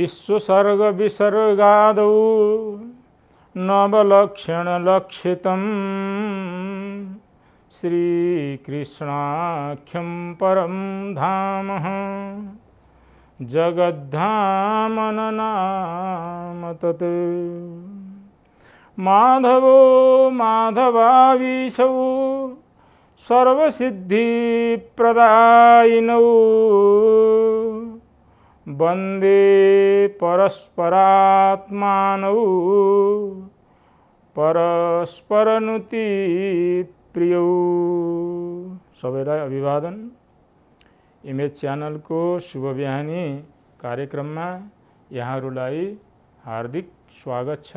विश्वसर्ग विसर्गाद नवलक्षण लक्षित श्रीकृष्णाख्यम परम धाम जगद्धाम नाम तत् माधवो माधवावीशौ सर्वसिद्धिप्रदायिनौ वंदे परस्परात्मानौ परस्परनुति प्रिय सबैलाई अभिवादन इमेज को शुभ बिहानी कार्यक्रम में यहाँ हार्दिक स्वागत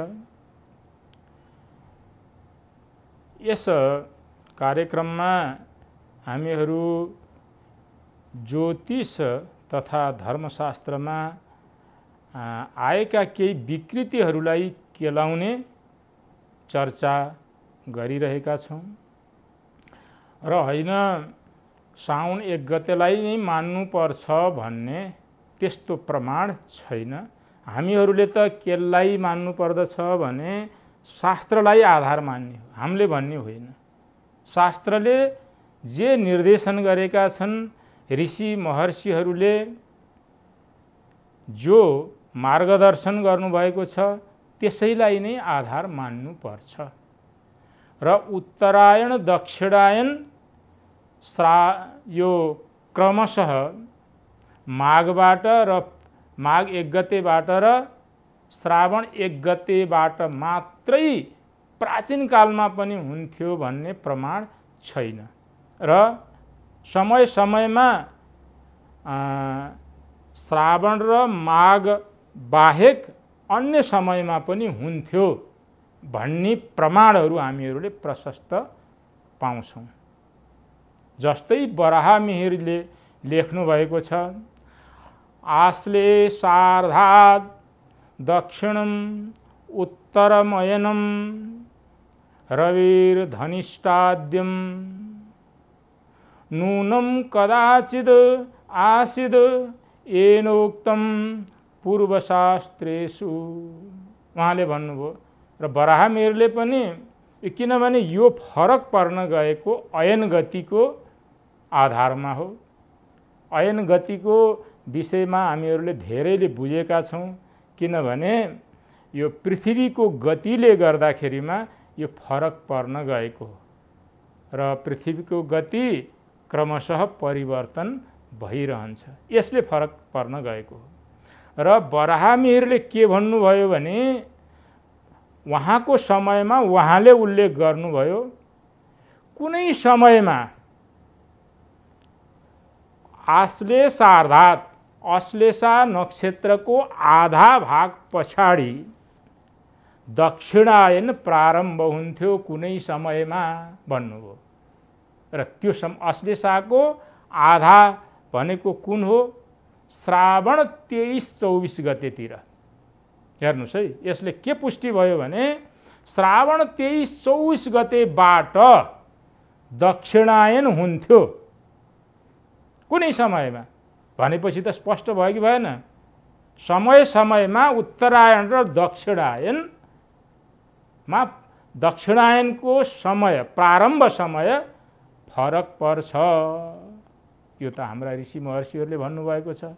इस कार्यक्रम में हमीर ज्योतिष तथा धर्मशास्त्रमा आएका केही विकृतिहरूलाई केलाउने चर्चा गरिरहेका छौँ र होइन साउन एक गतेलाई नै मान्नुपर्छ भन्ने त्यस्तो प्रमाण छैन हामीहरूले त केलाई मान्नुपर्दछ भने शास्त्रलाई आधार मान्ने हामीले भन्ने होइन शास्त्रले जे निर्देशन गरेका छन् ऋषि महर्षिहरूले जो मार्गदर्शन गर्नुभएको छ त्यसैलाई नै आधार मान्नुपर्छ र उत्तरायण दक्षिणायण श्रा यो क्रमशः माघबाट र माघ एक गतेबाट र श्रावण एक गतेबाट मात्रै प्राचीन कालमा पनि हुन्थ्यो भन्ने प्रमाण छैन र समय समयमा श्रावण र माघ बाहेक अन्य समयमा पनि हुन्थ्यो भन्ने प्रमाणहरू हामीहरूले प्रशस्त पाउँछौँ जस्तै बराहमिहिरले लेख्नुभएको छ आश्ले सार्धाद दक्षिणम उत्तरमयनम रविर्धनिष्टाद्यम नूनम कदाचिद आसिद एनोक्तम पूर्वशास्त्रेषु उहाँले भन्नुभयो र बराहमेरले पनि किनभने यो फरक पर्न गएको अयन गतिको आधारमा हो अयन गतिको विषयमा हामीहरूले धेरैले बुझेका छौँ किनभने यो पृथ्वीको गतिले गर्दाखेरिमा यो फरक पर्न गएको हो र पृथ्वीको गति क्रमशः परिवर्तन भइरहन्छ यसले फरक पर्न गएको हो र बराहमिरले के भन्नुभयो भने उहाँको समयमा उहाँले उल्लेख गर्नुभयो कुनै समयमा आश्लेषार्धात अश्लेषा नक्षत्रको आधा भाग पछाडि दक्षिणायन प्रारम्भ हुन्थ्यो कुनै समयमा भन्नुभयो र त्यो सम अश्लेषाको आधा भनेको कुन हो श्रावण तेइस चौबिस गतेतिर हेर्नुहोस् है यसले के पुष्टि भयो भने श्रावण तेइस चौबिस गतेबाट दक्षिणायन हुन्थ्यो कुनै समयमा भनेपछि त स्पष्ट भयो कि भएन समय समयमा उत्तरायण र दक्षिणायनमा दक्षिणायनको समय प्रारम्भ समय फरक पर्छ यो त हाम्रा ऋषि महर्षिहरूले भन्नुभएको छ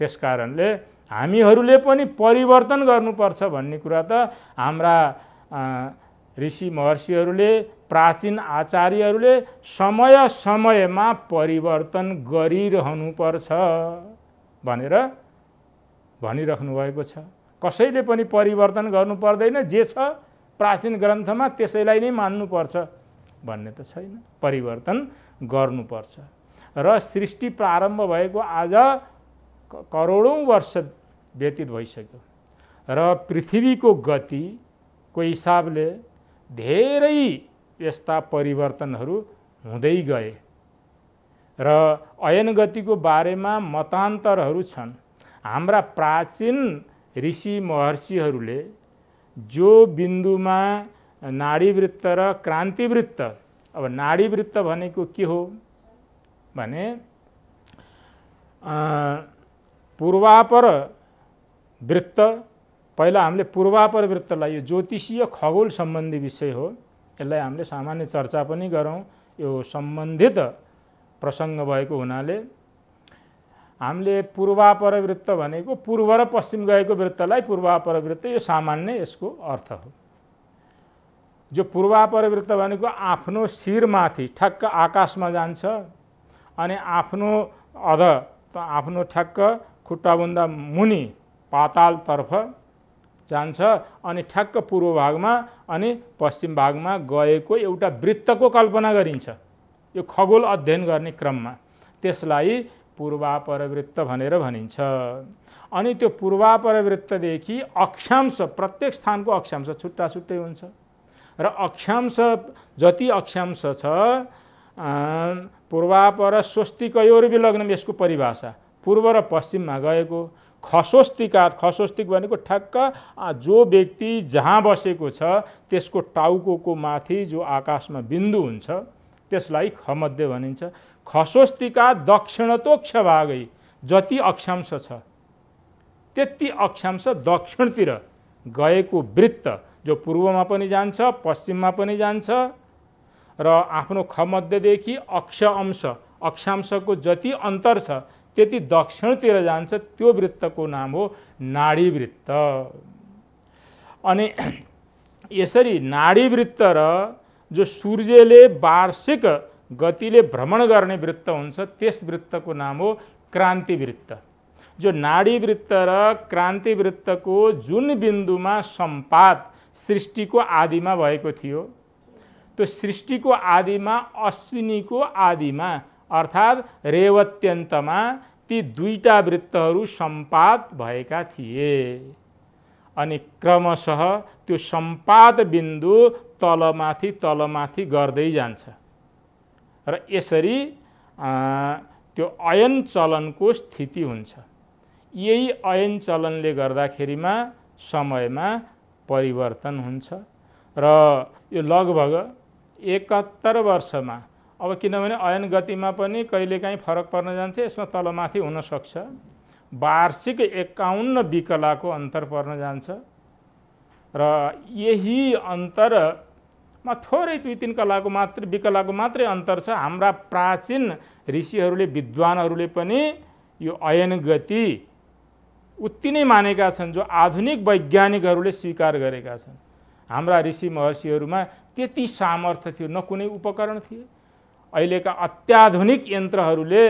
त्यस कारणले हामीहरूले पनि परिवर्तन गर्नुपर्छ भन्ने कुरा त हाम्रा ऋषि महर्षिहरूले प्राचीन आचार्यहरूले समय समयमा परिवर्तन गरिरहनुपर्छ भनेर भनिराख्नु भएको छ कसैले पनि परिवर्तन गर्नु पर्दैन जे छ प्राचीन ग्रन्थमा त्यसैलाई नै मान्नुपर्छ भन्ने त छैन परिवर्तन गर्नुपर्छ र सृष्टि प्रारम्भ भएको आज करोडौँ वर्ष व्यतीत भइसक्यो र पृथ्वीको गतिको हिसाबले धेरै यस्ता परिवर्तनहरू हुँदै गए र अयन गतिको बारेमा मतान्तरहरू छन् हाम्रा प्राचीन ऋषि महर्षिहरूले जो बिन्दुमा नाडीवृत्त र क्रान्तिवृत्त अब नाडीवृत्त भनेको के हो भने पूर्वापर वृत्त पहिला हामीले पूर्वापर वृत्तलाई यो ज्योतिषीय खगोल सम्बन्धी विषय हो यसलाई हामीले सामान्य चर्चा पनि गरौँ यो सम्बन्धित प्रसङ्ग भएको हुनाले हामीले पूर्वापर वृत्त भनेको पूर्व र पश्चिम गएको वृत्तलाई पूर्वापर वृत्त यो सामान्य यसको अर्थ हो जो पूर्वापरवृत्त भनेको आफ्नो शिरमाथि ठ्याक्क आकाशमा जान्छ अनि आफ्नो अध त आफ्नो ठ्याक्क खुट्टाबुन्दा मुनि पातालतर्फ जान्छ अनि ठ्याक्क पूर्व भागमा अनि पश्चिम भागमा गएको एउटा वृत्तको कल्पना गरिन्छ यो खगोल अध्ययन गर्ने क्रममा त्यसलाई पूर्वापरवृत्त भनेर भनिन्छ अनि त्यो पूर्वापरवृत्तदेखि अक्षांश प्रत्येक स्थानको अक्षांश छुट्टा छुट्टै हुन्छ र अक्षांश जति अक्षांश छ पूर्वापर स्वस्तिकयोर विलग्नम यसको परिभाषा पूर्व र पश्चिममा गएको खसोस्तिका खसोस्तिक भनेको ठ्याक्क जो व्यक्ति जहाँ बसेको छ त्यसको टाउको माथि जो आकाशमा बिन्दु हुन्छ त्यसलाई खमध्ये भनिन्छ खसोस्तिका दक्षिणतोक्ष भागै जति अक्षांश छ त्यति अक्षांश दक्षिणतिर गएको वृत्त जो पूर्वमा पनि जान्छ पश्चिममा पनि जान्छ र आफ्नो खमध्यदेखि अक्ष अंश अक्षांशको जति अन्तर छ त्यति दक्षिणतिर जान्छ त्यो वृत्तको नाम हो नाडी वृत्त अनि यसरी नाडी वृत्त र जो सूर्यले वार्षिक गतिले भ्रमण गर्ने वृत्त हुन्छ त्यस वृत्तको नाम हो क्रान्ति वृत्त जो नाडी वृत्त र क्रान्ति वृत्तको जुन बिन्दुमा सम्पात सृष्टिको आदिमा भएको थियो त्यो सृष्टिको आदिमा अश्विनीको आदिमा अर्थात् रेवत्यन्तमा ती दुईटा वृत्तहरू सम्पात भएका थिए अनि क्रमशः त्यो सम्पात बिन्दु तलमाथि तलमाथि गर्दै जान्छ र यसरी त्यो अयन चलनको स्थिति हुन्छ यही अयन चलनले गर्दाखेरिमा समयमा परिवर्तन हुन्छ र यो लगभग एकहत्तर वर्षमा अब किनभने अयन गतिमा पनि कहिलेकाहीँ फरक पर्न जान्छ यसमा तलमाथि हुनसक्छ वार्षिक एकाउन्न विकलाको अन्तर पर्न जान्छ र यही अन्तरमा थोरै दुई तिन कलाको मात्र विकलाको मात्रै अन्तर छ हाम्रा प्राचीन ऋषिहरूले विद्वानहरूले पनि यो अयन गति उत्ति नै मानेका छन् जो आधुनिक वैज्ञानिकहरूले स्वीकार गरेका छन् हाम्रा ऋषि महर्षिहरूमा त्यति सामर्थ्य थियो न कुनै उपकरण थिए अहिलेका अत्याधुनिक यन्त्रहरूले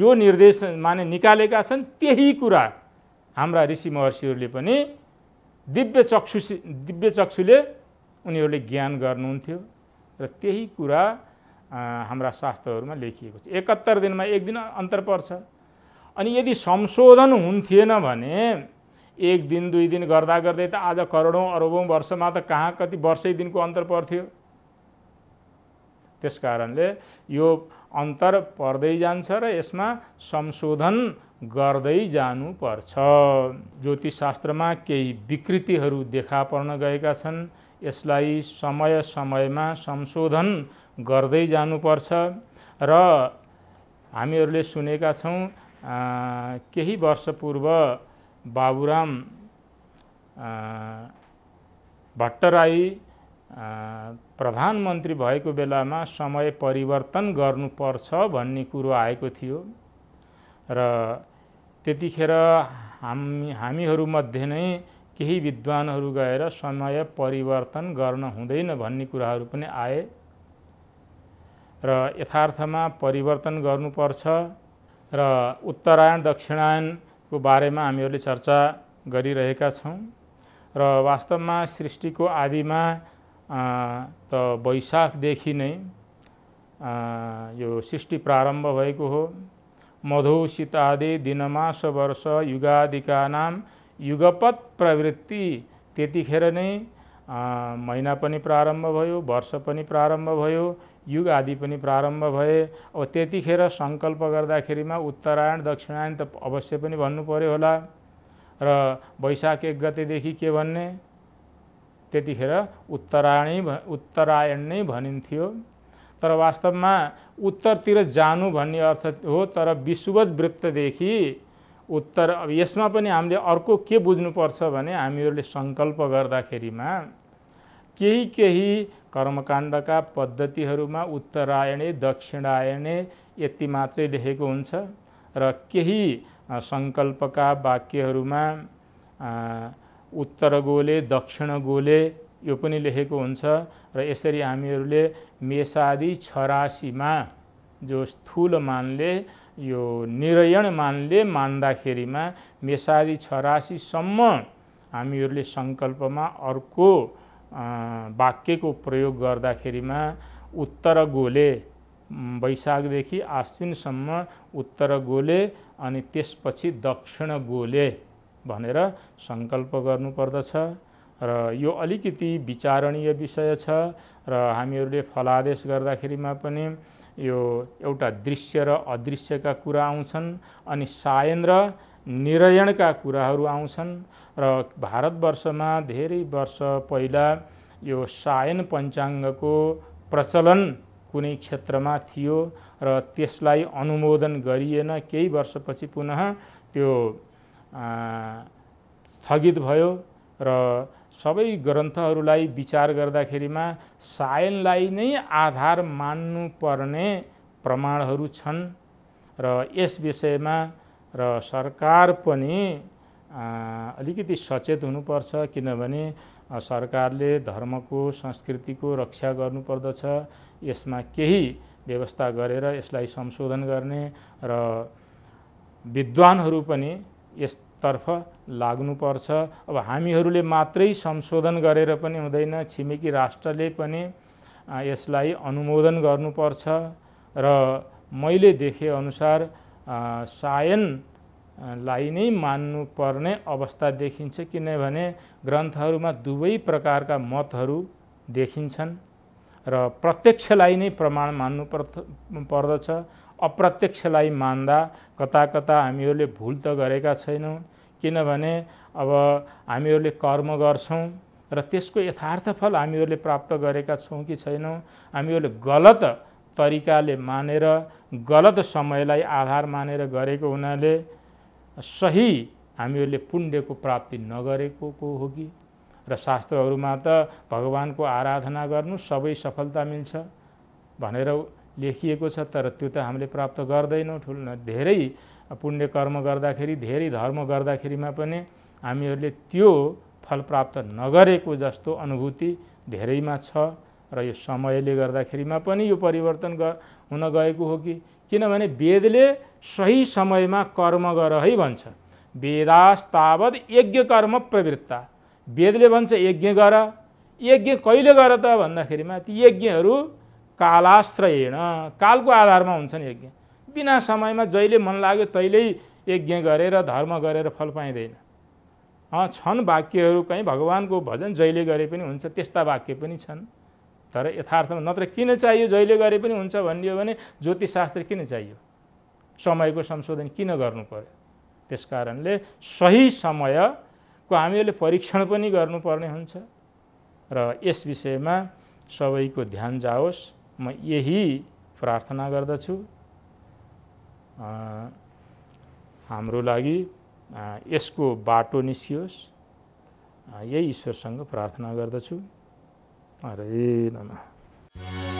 जो निर्देश माने निकालेका छन् त्यही कुरा हाम्रा ऋषि महर्षिहरूले पनि दिव्य चक्षु दिव्य चक्षुले उनीहरूले ज्ञान गर्नुहुन्थ्यो र त्यही कुरा हाम्रा शास्त्रहरूमा लेखिएको छ एकहत्तर दिनमा एक दिन अन्तर पर्छ अनि यदि संशोधन हुन्थेन भने एक दिन दुई दिन गर्दा गर्दै त आज करोडौँ अरबौँ वर्षमा त कहाँ कति वर्षै दिनको अन्तर पर्थ्यो त्यस कारणले यो अन्तर पर्दै जान्छ र यसमा संशोधन गर्दै जानुपर्छ ज्योतिषशास्त्रमा केही विकृतिहरू देखा पर्न गएका छन् यसलाई समय समयमा संशोधन गर्दै जानुपर्छ र हामीहरूले सुनेका छौँ केही वर्ष पूर्व बाबुराम भट्टराई प्रधानमन्त्री भएको बेलामा समय परिवर्तन गर्नुपर्छ भन्ने कुरो आएको थियो र त्यतिखेर हामी हामीहरूमध्ये नै केही विद्वानहरू गएर समय परिवर्तन गर्न हुँदैन भन्ने कुराहरू पनि आए र यथार्थमा परिवर्तन गर्नुपर्छ र उत्तरायण दक्षिणायणको बारेमा हामीहरूले चर्चा गरिरहेका छौँ र वास्तवमा सृष्टिको आदिमा त वैशाखदेखि नै यो सृष्टि प्रारम्भ भएको हो मधु दिन दिनमास वर्ष युगादिका नाम युगपत प्रवृत्ति त्यतिखेर नै महिना पनि प्रारम्भ भयो वर्ष पनि प्रारम्भ भयो युग आदि पनि प्रारम्भ भए अब त्यतिखेर सङ्कल्प गर्दाखेरिमा उत्तरायण दक्षिणायण त अवश्य पनि भन्नु पऱ्यो होला र वैशाख एक गतेदेखि के भन्ने त्यतिखेर उत्तरायण भ उत्तरायण नै भनिन्थ्यो तर वास्तवमा उत्तरतिर जानु भन्ने अर्थ हो तर विश्ववत वृत्तदेखि उत्तर अब यसमा पनि हामीले अर्को के बुझ्नुपर्छ भने हामीहरूले सङ्कल्प गर्दाखेरिमा केही केही कर्मकाण्डका पद्धतिहरूमा उत्तरायणे दक्षिणायणे यति मात्रै लेखेको हुन्छ र केही सङ्कल्पका वाक्यहरूमा उत्तर गोले दक्षिण गोले यो पनि लेखेको हुन्छ र यसरी हामीहरूले मेसादी छरासीमा जो स्थूल मानले यो निरयण मानले मान्दाखेरिमा मेसादी छरासीसम्म हामीहरूले सङ्कल्पमा अर्को वाक्यको प्रयोग गर्दाखेरिमा उत्तर गोले वैशाखदेखि आश्विनसम्म उत्तर गोले अनि त्यसपछि दक्षिण गोले भनेर सङ्कल्प गर्नुपर्दछ र यो अलिकति विचारणीय विषय छ र हामीहरूले फलादेश गर्दाखेरिमा पनि यो एउटा दृश्य र अदृश्यका कुरा आउँछन् अनि सायन निरयणका कुराहरू आउँछन् र भारतवर्षमा धेरै वर्ष पहिला यो सायन पञ्चाङ्गको प्रचलन कुनै क्षेत्रमा थियो र त्यसलाई अनुमोदन गरिएन केही वर्षपछि पुनः त्यो स्थगित भयो र सबै ग्रन्थहरूलाई विचार गर्दाखेरिमा सायनलाई नै आधार मान्नुपर्ने प्रमाणहरू छन् र यस विषयमा र सरकार पनि अलिकति सचेत हुनुपर्छ किनभने सरकारले धर्मको संस्कृतिको रक्षा गर्नुपर्दछ यसमा केही व्यवस्था गरेर यसलाई संशोधन गर्ने र विद्वानहरू पनि यसतर्फ लाग्नुपर्छ अब हामीहरूले मात्रै संशोधन गरेर पनि हुँदैन छिमेकी राष्ट्रले पनि यसलाई अनुमोदन गर्नुपर्छ र मैले देखेअनुसार सायनलाई नै मान्नुपर्ने अवस्था देखिन्छ किनभने ग्रन्थहरूमा दुवै प्रकारका मतहरू देखिन्छन् र प्रत्यक्षलाई नै प्रमाण मान्नु पर्दछ अप्रत्यक्षलाई मान्दा कता कता हामीहरूले भुल त गरेका छैनौँ किनभने अब हामीहरूले कर्म गर्छौँ र त्यसको यथार्थ फल हामीहरूले प्राप्त गरेका छौँ कि छैनौँ हामीहरूले गलत तरिकाले मानेर गलत समयलाई आधार मानेर गरेको हुनाले सही हामीहरूले पुण्यको प्राप्ति नगरेको को हो कि र शास्त्रहरूमा त भगवान्को आराधना गर्नु सबै सफलता मिल्छ भनेर लेखिएको छ तर त्यो त हामीले प्राप्त गर्दैनौँ ठुलो धेरै पुण्य कर्म गर्दाखेरि धेरै धर्म गर्दाखेरिमा पनि हामीहरूले त्यो फल प्राप्त नगरेको जस्तो अनुभूति धेरैमा छ र यो समयले गर्दाखेरिमा पनि यो परिवर्तन ग हुन गएको हो कि किनभने वेदले सही समयमा कर्म गर है भन्छ वेदास्तावत यज्ञ कर्म प्रवृत्ता वेदले भन्छ यज्ञ गर यज्ञ कहिले गर त भन्दाखेरिमा ती यज्ञहरू कालाश्रयण कालको आधारमा हुन्छन् यज्ञ बिना समयमा जहिले मन लाग्यो तैले यज्ञ गरेर धर्म गरेर फल पाइँदैन छन् वाक्यहरू कहीँ भगवान्को भजन जहिले गरे पनि हुन्छ त्यस्ता वाक्य पनि छन् तर यथार्थमा नत्र किन चाहियो जहिले गरे पनि हुन्छ भनियो भने ज्योतिषशास्त्र किन चाहियो समयको संशोधन किन गर्नु पऱ्यो त्यस कारणले सही समयको हामीहरूले परीक्षण पनि गर्नुपर्ने हुन्छ र यस विषयमा सबैको ध्यान जाओस् म यही प्रार्थना गर्दछु हाम्रो लागि यसको बाटो निस्कियोस् यही ईश्वरसँग प्रार्थना गर्दछु Areia, não.